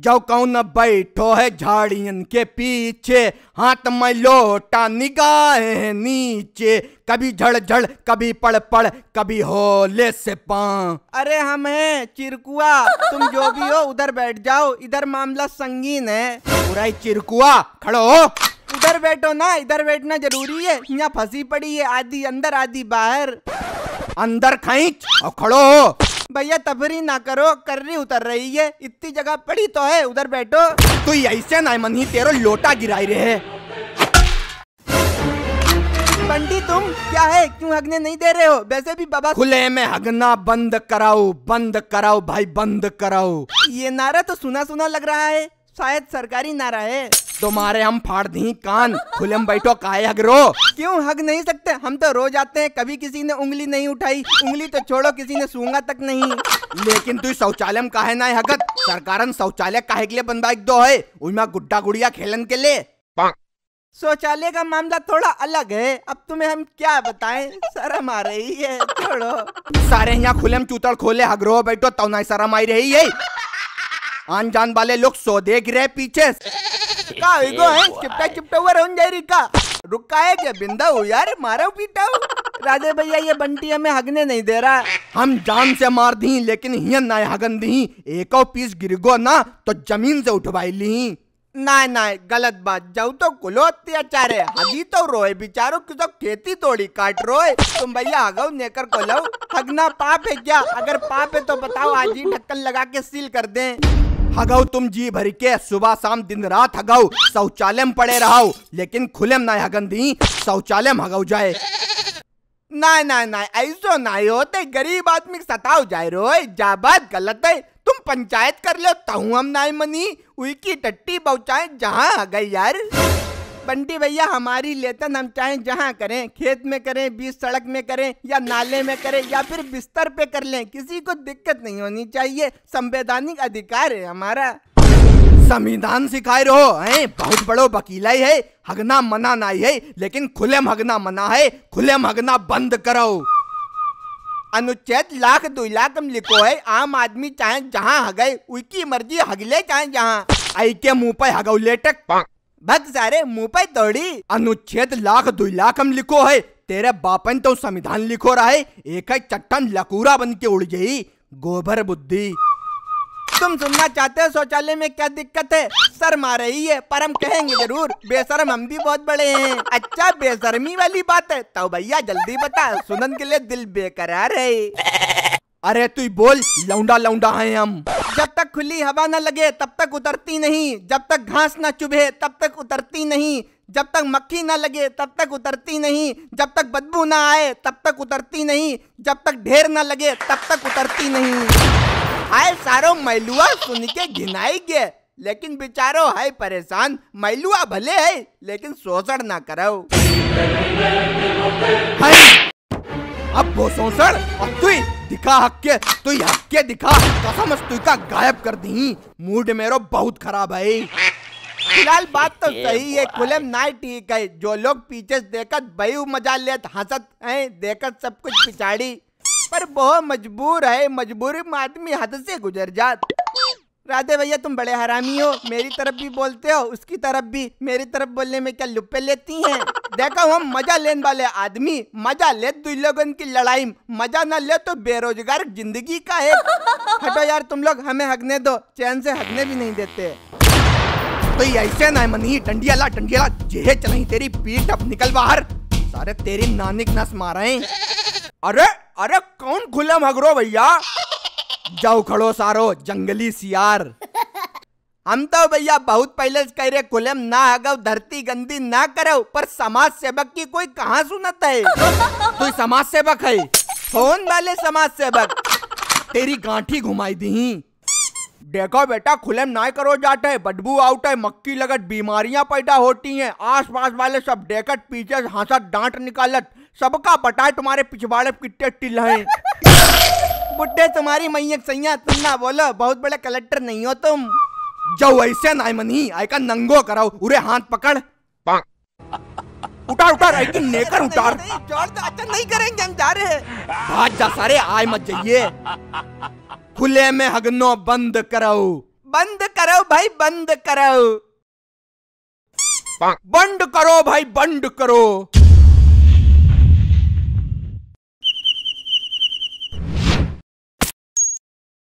जो कौन बैठो है झाड़ियन के पीछे हाथ में लोटा निगाह नीचे कभी झड़ झड़ कभी पड़ पड़ कभी होले से पा अरे हम है चिरकुआ तुम जो भी हो उधर बैठ जाओ इधर मामला संगीन है पूरा चिरकुआ खड़ो हो उधर बैठो ना इधर बैठना जरूरी है यहाँ फंसी पड़ी है आधी अंदर आधी बाहर अंदर खाई और खड़ो हो भैया तफरी ना करो कर्री उतर रही है इतनी जगह पड़ी तो है उधर बैठो तू ऐसे ना मन ही तेरा लोटा गिराई रहे बंटी तुम क्या है क्यों हगने नहीं दे रहे हो वैसे भी बाबा खुले में हगना बंद कराओ बंद कराओ भाई बंद कराओ ये नारा तो सुना सुना लग रहा है शायद सरकारी नारा है तुम्हारे हम फाड़ दी कान में बैठो काहे हग रो क्यों हग नहीं सकते हम तो रोज आते हैं कभी किसी ने उंगली नहीं उठाई उंगली तो छोड़ो किसी ने सूंगा तक नहीं लेकिन तू शौचालय काहे ना हगत सरकार शौचालय काहे के लिए बनवा दो है उनमें गुड्डा गुड़िया खेलन के लिए शौचालय का मामला थोड़ा अलग है अब तुम्हें हम क्या बताएं शर्म आ रही है छोड़ो सारे यहाँ खुले चूतड़ खोले हगरो बैठो तो शर्म आई रही है आन जान वाले लोग सो देख गिरे पीछे का इगो है चिपटा चिपटा हुआ का रुका है क्या बिंदा यार मारो पीटा राजे भैया ये बंटी हमें हगने नहीं दे रहा हम जान से मार दी लेकिन हिया ना हगन दी एक पीस गो ना तो जमीन से उठवाई ली ना ना गलत बात जाऊ तो कुलो अत्याचार है हगी तो रोए बिचारो की तो खेती तोड़ी काट रोए तुम भैया हगो नेकर को लो हगना पाप है क्या अगर पाप है तो बताओ आज ही ढक्कन लगा के सील कर दें हगाओ तुम जी भर के सुबह शाम दिन रात हगाओ शौचालय में पड़े रहो लेकिन खुले में ना हगन दी शौचालय में हगाओ जाए ना ना ना ऐसो ना होते गरीब आदमी सताओ जाए रो जा बात गलत है तुम पंचायत कर लो तहु हम ना मनी उई की टट्टी पहुँचाए जहाँ गई यार बंटी भैया हमारी लेतन हम चाहे जहाँ करें खेत में करें बीच सड़क में करें या नाले में करें या फिर बिस्तर पे कर लें किसी को दिक्कत नहीं होनी चाहिए संवैधानिक अधिकार है हमारा संविधान सिखाए रहो है बहुत बड़ो वकीला है हगना मना नहीं है लेकिन खुले हगना मना है खुले हगना बंद करो अनुच्छेद लाख दो लाख में लिखो है आम आदमी चाहे जहाँ हगे उनकी मर्जी हगले चाहे जहाँ आई के मुंह पर हगौ लेटक भक्त सारे मुंह पे दौड़ी अनुच्छेद लाख दो लाख हम लिखो है तेरे बापन तो संविधान लिखो रहा है एक चट्टन लकूरा बन के उड़ गई गोबर बुद्धि तुम सुनना चाहते हो शौचालय में क्या दिक्कत है शर्म आ रही है पर हम कहेंगे जरूर बेसरम हम भी बहुत बड़े हैं अच्छा बेशर्मी वाली बात है तो भैया जल्दी बता सुनन के लिए दिल बेकरार है अरे तू बोल लौंडा लौंडा है हम जब तक खुली हवा न लगे तब तक उतरती नहीं जब तक घास न चुभे तब तक उतरती नहीं जब तक मक्खी न लगे तब तक उतरती नहीं जब तक बदबू ना आए तब तक उतरती नहीं जब तक ढेर न लगे तब तक उतरती नहीं हाय सारो मैलुआ सुन के घिनाई गए लेकिन बेचारो है परेशान मैलुआ भले है लेकिन शोषण ना करो अब वो शोषण अब दिखा हक्के तो ये हक्के दिखा कसम का गायब कर दी मूड मेरो बहुत खराब है फिलहाल बात तो सही है खुले ना ठीक है जो लोग पीछे देखत बही मजा लेत हंसत है देखत सब कुछ पिछाड़ी पर बहुत मजबूर है मजबूरी में आदमी हद से गुजर जात राधे भैया तुम बड़े हरामी हो मेरी तरफ भी बोलते हो उसकी तरफ भी मेरी तरफ बोलने में क्या लुपे लेती हैं देखो हम मजा लेने वाले आदमी मजा ले दू लोगन की लड़ाई मजा ना ले तो बेरोजगार जिंदगी का है हटो यार तुम लोग हमें हगने दो चैन से हगने भी नहीं देते तो ऐसे ना मनी टंडियाला टंडियाला जेहे चलाई तेरी पीठ अब निकल बाहर सारे तेरी नानिक नस मारे अरे अरे कौन खुला मगरो भैया जाओ खड़ो सारो जंगली सियार हम तो भैया बहुत पहले कह रहे कुलम ना आगव धरती गंदी ना करो पर समाज सेवक की कोई कहाँ सुनत है तू समाज सेवक है फोन वाले समाज सेवक तेरी गांठी घुमाई दी देखो बेटा खुलेम ना करो जाट है बदबू आउट है मक्की लगत बीमारियां पैदा होती हैं पास वाले सब डेकट पीछे हंसत डांट निकालत सबका बटाए तुम्हारे पिछवाड़े कितने टिल हैं पुट्टे तुम्हारी मैयक सैया तुम ना बोलो बहुत बड़े कलेक्टर नहीं हो तुम जाओ ऐसे नायमनी का नंगो कराओ उरे हाथ पकड़ उतार उतार आई नेकर उतार अच्छा नहीं करेंगे हम जा रहे हैं भाग जा सारे आए मत जाइए खुले में हगनो बंद कराओ बंद करो भाई बंद करो बंद करो भाई बंद करो